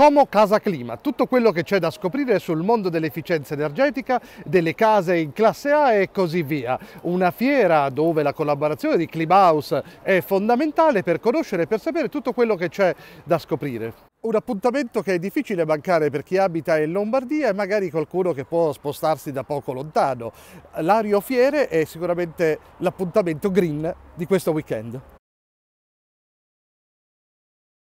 Como Casa Clima, tutto quello che c'è da scoprire sul mondo dell'efficienza energetica, delle case in classe A e così via. Una fiera dove la collaborazione di Climahouse è fondamentale per conoscere e per sapere tutto quello che c'è da scoprire. Un appuntamento che è difficile mancare per chi abita in Lombardia e magari qualcuno che può spostarsi da poco lontano. L'Ario Fiere è sicuramente l'appuntamento green di questo weekend.